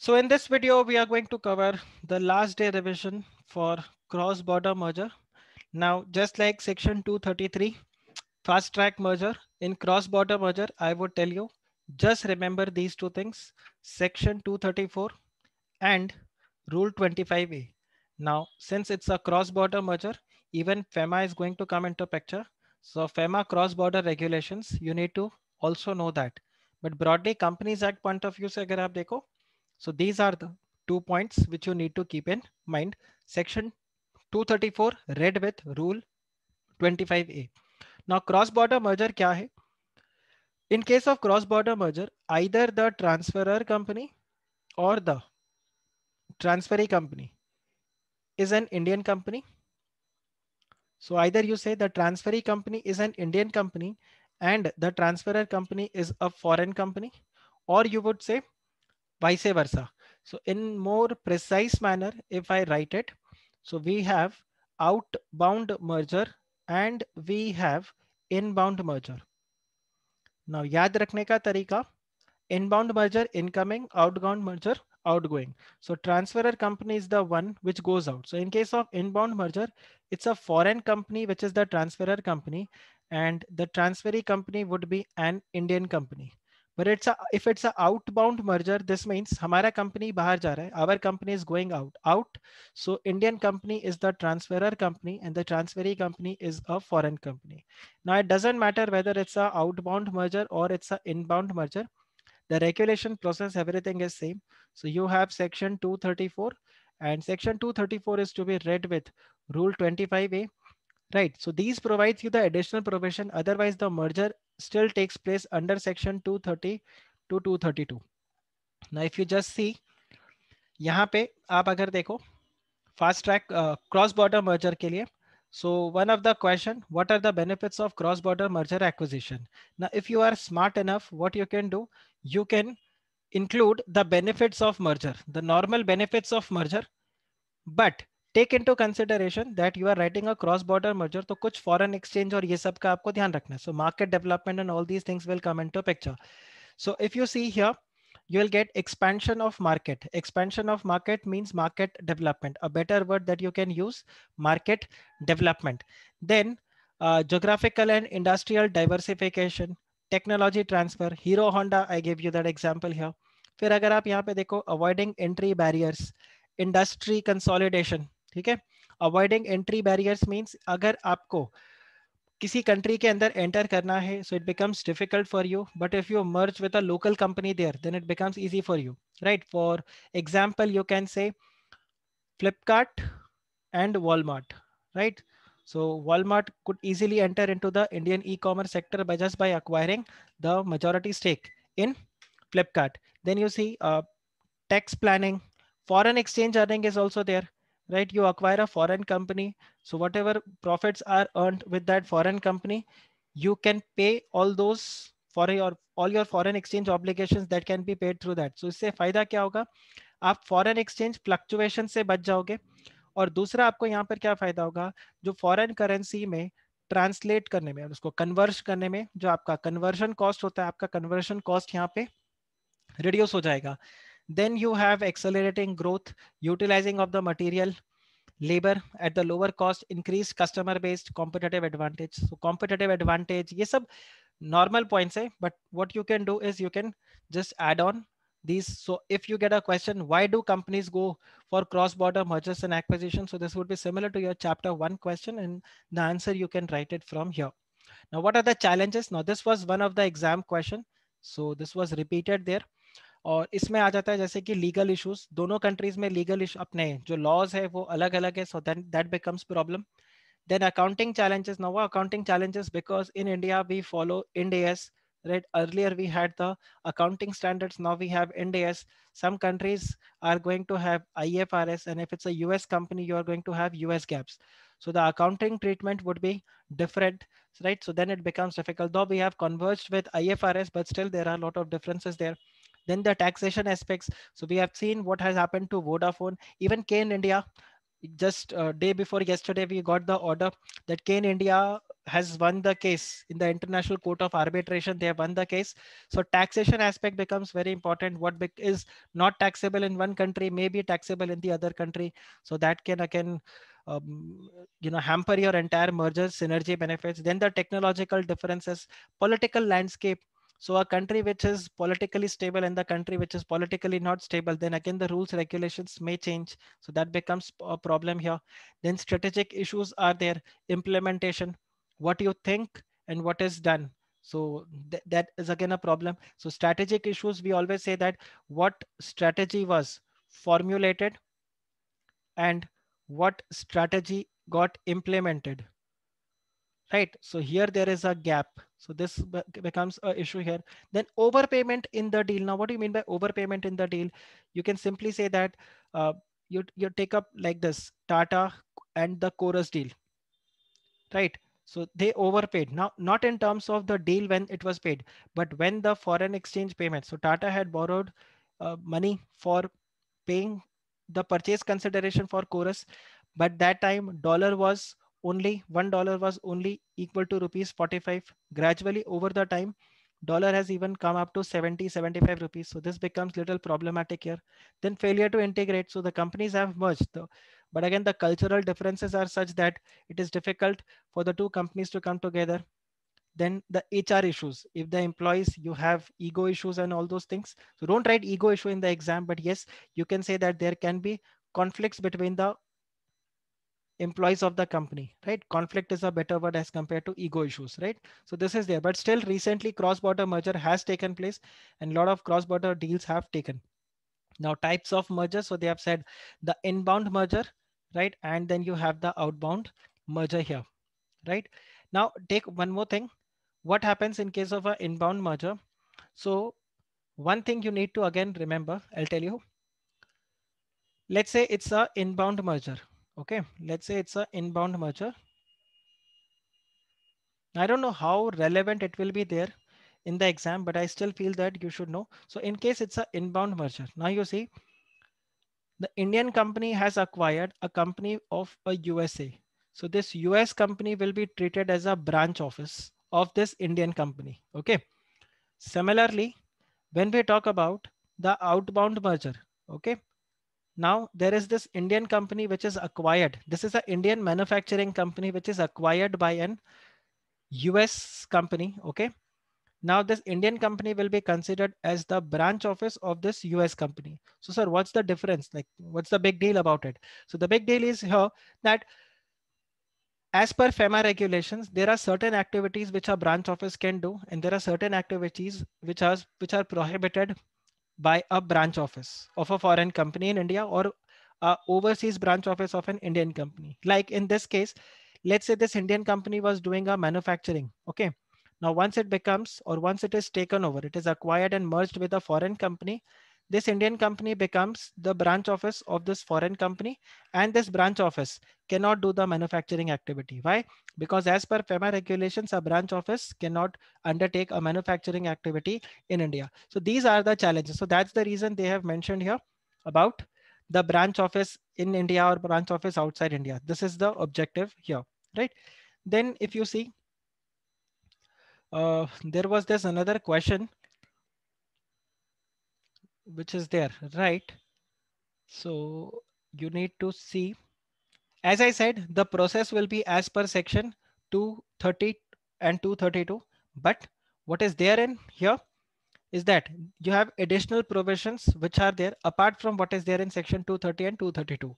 So in this video, we are going to cover the last day revision for cross-border merger. Now, just like section 233, fast track merger, in cross-border merger, I would tell you, just remember these two things, section 234 and rule 25A. Now, since it's a cross-border merger, even FEMA is going to come into picture. So FEMA cross-border regulations, you need to also know that. But broadly, Companies Act point of view If you so these are the two points which you need to keep in mind. Section 234 read with rule 25A. Now cross-border merger kya hai? In case of cross-border merger, either the transferor company or the transferee company is an Indian company. So either you say the transferee company is an Indian company and the transferor company is a foreign company, or you would say vice versa. So in more precise manner, if I write it, so we have outbound merger and we have inbound merger. Now याद रखने ka tarika, inbound merger incoming, outbound merger outgoing. So transferor company is the one which goes out. So in case of inbound merger, it's a foreign company which is the transferor company and the transferee company would be an Indian company but it's a if it's an outbound merger this means hamara company bahar ja hai our company is going out out so indian company is the transferor company and the transferee company is a foreign company now it doesn't matter whether it's a outbound merger or it's a inbound merger the regulation process everything is same so you have section 234 and section 234 is to be read with rule 25a right? So these provides you the additional provision. Otherwise, the merger still takes place under section 230 to 232. Now, if you just see, यहाँ पे आप अगर देखो fast track cross border merger के लिए so one of the question what are the benefits of cross border merger acquisition now if you are smart enough what you can do you can include the benefits of merger the normal benefits of merger but take into consideration that you are writing a cross-border merger to kuch foreign exchange or yes so market development and all these things will come into picture so if you see here you will get expansion of market expansion of market means market development a better word that you can use market development then uh, geographical and industrial diversification technology transfer hero honda i gave you that example here avoiding entry barriers industry consolidation ठीक है avoiding entry barriers means अगर आपको किसी country के अंदर enter करना है so it becomes difficult for you but if you merge with a local company there then it becomes easy for you right for example you can say Flipkart and Walmart right so Walmart could easily enter into the Indian e commerce sector business by acquiring the majority stake in Flipkart then you see tax planning foreign exchange earning is also there right you acquire a foreign company so whatever profits are earned with that foreign company you can pay all those for your all your foreign exchange obligations that can be paid through that so isse fayda kya hoga aap foreign exchange fluctuation se bach jaoge aur dusra aapko yahan par kya fayda hoga jo foreign currency mein translate karne mein usko convert karne mein jo aapka conversion cost hota hai aapka conversion cost yahan pe reduce ho jayega Then you have accelerating growth, utilizing of the material, labor at the lower cost, increased customer based competitive advantage. So competitive advantage, yes, sub normal points, hai, but what you can do is you can just add on these. So if you get a question, why do companies go for cross-border mergers and acquisitions? So this would be similar to your chapter one question and the answer you can write it from here. Now, what are the challenges? Now, this was one of the exam question. So this was repeated there. और इसमें आ जाता है जैसे कि legal issues दोनों countries में legal अपने जो लॉज है वो अलग अलग है so that becomes problem then accounting challenges now accounting challenges because in india we follow indas right earlier we had the accounting standards now we have indas some countries are going to have ifrs and if it's a us company you are going to have us gaps so the accounting treatment would be different right so then it becomes difficult though we have converged with ifrs but still there are a lot of differences there then the taxation aspects. So we have seen what has happened to Vodafone, even Kane India. Just uh, day before yesterday, we got the order that Kane India has won the case in the international court of arbitration they have won the case so taxation aspect becomes very important what is not taxable in one country may be taxable in the other country so that can again um, you know hamper your entire merger synergy benefits then the technological differences political landscape so a country which is politically stable and the country which is politically not stable, then again, the rules regulations may change. So that becomes a problem here. Then strategic issues are there, implementation, what you think and what is done. So th that is again a problem. So strategic issues, we always say that what strategy was formulated and what strategy got implemented right? So here there is a gap. So this becomes an issue here. Then overpayment in the deal. Now, what do you mean by overpayment in the deal? You can simply say that uh, you, you take up like this, Tata and the Chorus deal, right? So they overpaid. Now, not in terms of the deal when it was paid, but when the foreign exchange payment. So Tata had borrowed uh, money for paying the purchase consideration for Chorus, but that time dollar was only $1 was only equal to rupees 45. Gradually over the time, dollar has even come up to 70, 75 rupees. So this becomes little problematic here. Then failure to integrate. So the companies have merged though. But again, the cultural differences are such that it is difficult for the two companies to come together. Then the HR issues. If the employees, you have ego issues and all those things. So don't write ego issue in the exam, but yes, you can say that there can be conflicts between the employees of the company, right? Conflict is a better word as compared to ego issues, right? So this is there, but still recently cross-border merger has taken place and a lot of cross-border deals have taken. Now types of merger, so they have said the inbound merger, right? And then you have the outbound merger here, right? Now take one more thing. What happens in case of an inbound merger? So one thing you need to again remember, I'll tell you. Let's say it's a inbound merger, Okay, let's say it's an inbound merger. I don't know how relevant it will be there in the exam, but I still feel that you should know. So in case it's an inbound merger, now you see the Indian company has acquired a company of a USA. So this US company will be treated as a branch office of this Indian company. Okay. Similarly, when we talk about the outbound merger, okay, now there is this Indian company which is acquired. This is an Indian manufacturing company which is acquired by an US company. Okay. Now this Indian company will be considered as the branch office of this US company. So sir, what's the difference? Like what's the big deal about it? So the big deal is here that as per FEMA regulations, there are certain activities which a branch office can do, and there are certain activities which are which are prohibited by a branch office of a foreign company in India or a overseas branch office of an Indian company. Like in this case, let's say this Indian company was doing a manufacturing. Okay. Now, once it becomes or once it is taken over, it is acquired and merged with a foreign company, this Indian company becomes the branch office of this foreign company and this branch office cannot do the manufacturing activity. Why? Because as per FEMA regulations, a branch office cannot undertake a manufacturing activity in India. So these are the challenges. So that's the reason they have mentioned here about the branch office in India or branch office outside India. This is the objective here, right? Then if you see, uh, there was this another question which is there, right? So you need to see, as I said, the process will be as per section 230 and 232. But what is there in here is that you have additional provisions which are there apart from what is there in section 230 and 232.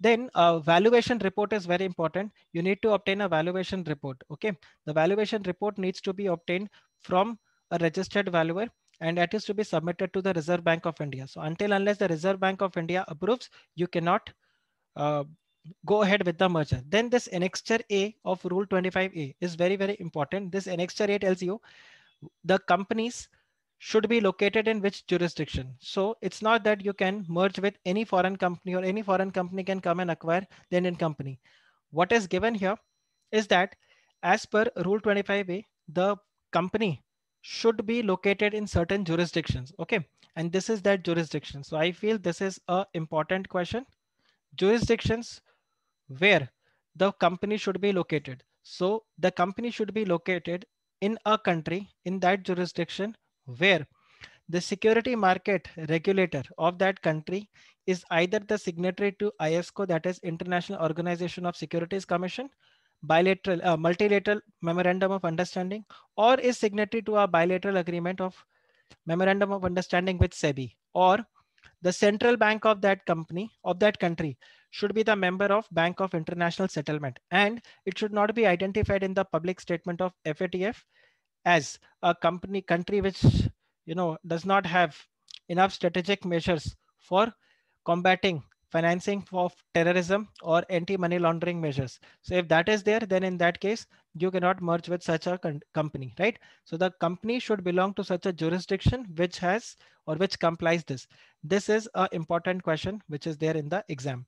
Then a valuation report is very important. You need to obtain a valuation report. Okay. The valuation report needs to be obtained from a registered valuer and that is to be submitted to the Reserve Bank of India. So until unless the Reserve Bank of India approves, you cannot uh, go ahead with the merger. Then this annexure A of rule 25A is very, very important. This annexure A tells you the companies should be located in which jurisdiction. So it's not that you can merge with any foreign company or any foreign company can come and acquire the Indian company. What is given here is that as per rule 25A, the company should be located in certain jurisdictions. Okay. And this is that jurisdiction. So I feel this is a important question. Jurisdictions where the company should be located. So the company should be located in a country in that jurisdiction where the security market regulator of that country is either the signatory to ISCO, that is International Organization of Securities Commission, bilateral uh, multilateral memorandum of understanding or is signatory to a bilateral agreement of memorandum of understanding with SEBI or the central bank of that company of that country should be the member of Bank of International Settlement and it should not be identified in the public statement of FATF as a company country which you know does not have enough strategic measures for combating financing of terrorism or anti-money laundering measures. So if that is there, then in that case, you cannot merge with such a company, right? So the company should belong to such a jurisdiction which has or which complies this. This is an important question which is there in the exam.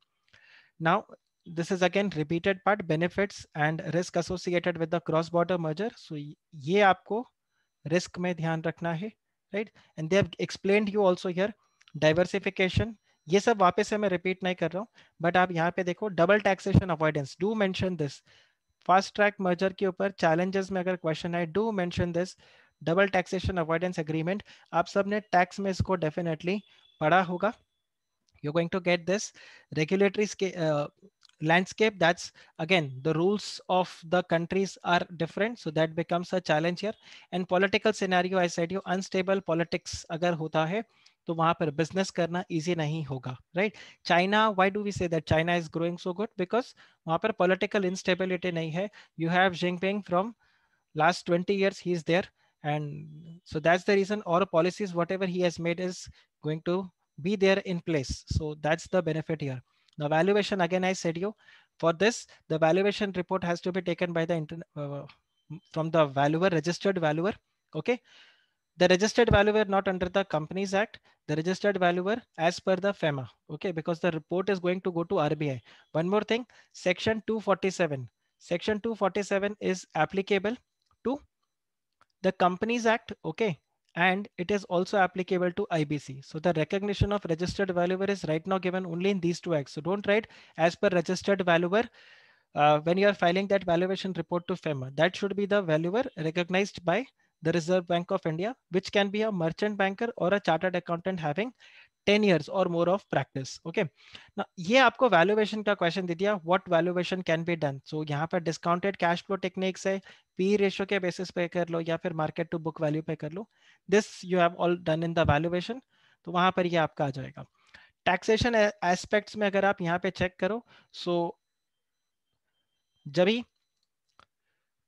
Now, this is again repeated part benefits and risk associated with the cross-border merger. So ye आपको risk mein dhyan रखना hai, right? And they have explained you also here diversification, ये सब वापस से मैं repeat नहीं कर रहा हूँ बट आप यहाँ पे देखो double taxation avoidance do mention this fast track merger के ऊपर चैलेंजेस में अगर क्वेश्चन है do mention this double taxation avoidance agreement आप सब ने टैक्स में इसको डेफिनेटली पढ़ा होगा you going to get this regulatory landscape that's again the rules of the countries are different so that becomes a challenge here and political scenario I said you unstable politics अगर होता है तो वहां पर business करना easy नहीं होगा right China why do we say that China is growing so good because वहां पर पॉलिटिकल इंस्टेबिलिटी नहीं have you have from last 20 years, he is there and so that's the reason all policies whatever he has made is going to be there in place so that's the benefit here the valuation again i said you for this the valuation report has to be taken by the uh, from the valuer registered valuer okay the registered valuer not under the companies act the registered valuer as per the fema okay because the report is going to go to rbi one more thing section 247 section 247 is applicable to the companies act okay and it is also applicable to IBC. So the recognition of registered valuer is right now given only in these two acts. So don't write as per registered valuer uh, when you are filing that valuation report to FEMA. That should be the valuer recognized by the Reserve Bank of India, which can be a merchant banker or a chartered accountant having 10 years or more of practice. Okay. Now, ye aapko valuation ka question de diya what valuation can be done. So yahan pe discounted cash flow techniques hai P ratio ke basis pe kar lo ya fir market to book value pe kar lo This you have all done in the valuation. to wahan par ye aapka aa jayega taxation aspects mein agar aap yahan pe check karo so, jab hi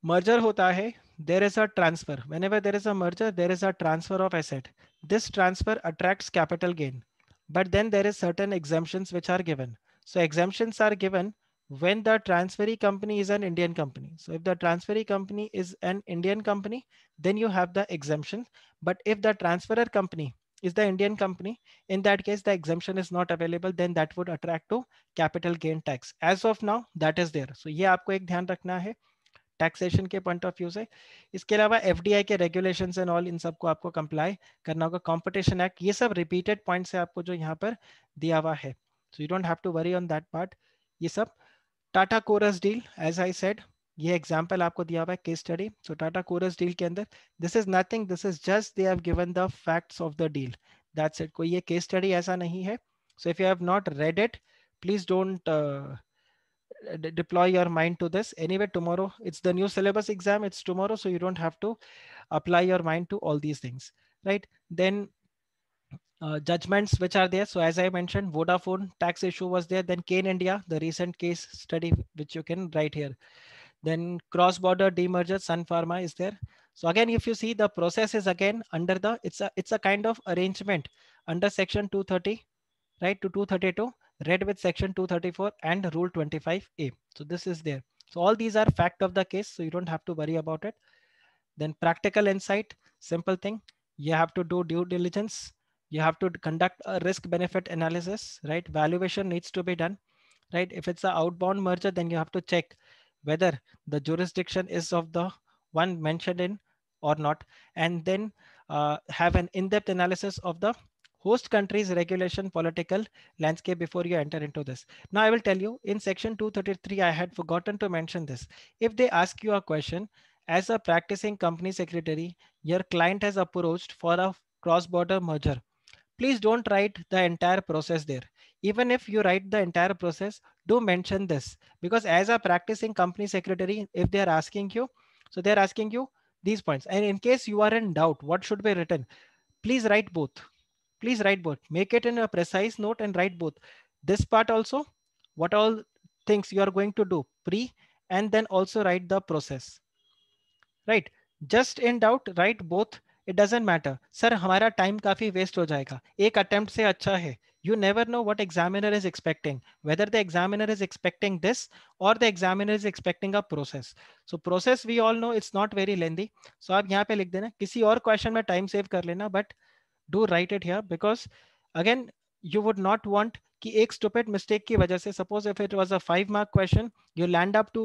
merger होता है there is a transfer. Whenever there is a merger, there is a transfer of asset. This transfer attracts capital gain, but then there is certain exemptions which are given. So exemptions are given when the transferee company is an Indian company. So if the transferee company is an Indian company, then you have the exemption. But if the transferor company is the Indian company, in that case, the exemption is not available, then that would attract to capital gain tax. As of now, that is there. So yeah, you have to रखना taxation के point of view से इसके अलावा F के regulation and all in सबको आपको comply करना होगा कॉम्पिटिशन एक्ट ये सब रिपीटेड पॉइंट्स है आपको जो यहाँ पर दिया हुआ है so you don't have to worry on that part ये सब Tata Corus deal as I said ये एग्जाम्पल आपको दिया हुआ है case study so Tata Corus deal के अंदर this is nothing this is just they have given the facts of the deal that's it कोई ये केस स्टडी ऐसा नहीं है so if you have not read it please don't Uh, deploy your mind to this anyway tomorrow it's the new syllabus exam it's tomorrow so you don't have to apply your mind to all these things right then uh, judgments which are there. So as I mentioned, Vodafone tax issue was there. Then Kane India, the recent case study, which you can write here. Then cross-border demerger, Sun Pharma is there. So again, if you see the process is again under the, it's a, it's a kind of arrangement under section 230, right to 232 read with section 234 and rule 25a. So this is there. So all these are fact of the case. So you don't have to worry about it. Then practical insight, simple thing. You have to do due diligence. You have to conduct a risk benefit analysis, right? Valuation needs to be done, right? If it's an outbound merger, then you have to check whether the jurisdiction is of the one mentioned in or not, and then uh, have an in-depth analysis of the host countries regulation political landscape before you enter into this. Now I will tell you in section 233, I had forgotten to mention this. If they ask you a question, as a practicing company secretary, your client has approached for a cross-border merger. Please don't write the entire process there. Even if you write the entire process, do mention this because as a practicing company secretary, if they're asking you, so they're asking you these points. And in case you are in doubt, what should be written? Please write both please write both. Make it in a precise note and write both. This part also, what all things you are going to do pre and then also write the process. Right, just in doubt, write both. It doesn't matter. Sir, hamara time kafi waste हो जाएगा. एक attempt से अच्छा You never know what examiner is expecting, whether the examiner is expecting this or the examiner is expecting a process. So process we all know it's not very lengthy. So आप यहाँ पे लिख देना किसी और question में time save कर but do write it here because again you would not want कि एक स्टूपेड मिस्टेक की वजह से suppose if it was a five mark question you land up to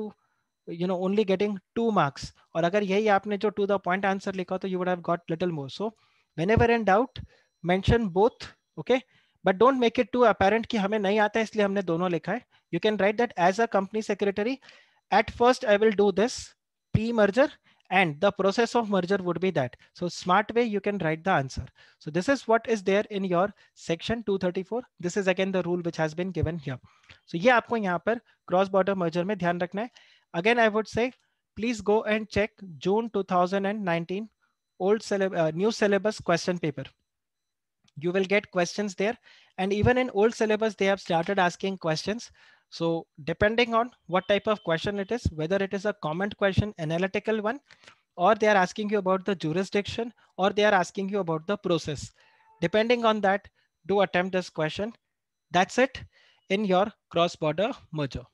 you know only getting two marks और अगर यही आपने जो टू द पॉइंट आंसर लिखा तो you would have got little more so whenever and doubt mention both okay but don't make it too apparent कि हमें नहीं आता है इसलिए हमने दोनों लिखा है you can write that as a company secretary at first I will do this P merger and the process of merger would be that. So smart way you can write the answer. So this is what is there in your section 234. This is again the rule which has been given here. So ये आपको यहाँ पर cross border merger में ध्यान रखना है. Again I would say please go and check June 2019 old syllab uh, new syllabus question paper. You will get questions there and even in old syllabus they have started asking questions. So depending on what type of question it is, whether it is a comment question, analytical one, or they are asking you about the jurisdiction, or they are asking you about the process. Depending on that, do attempt this question. That's it in your cross-border merger.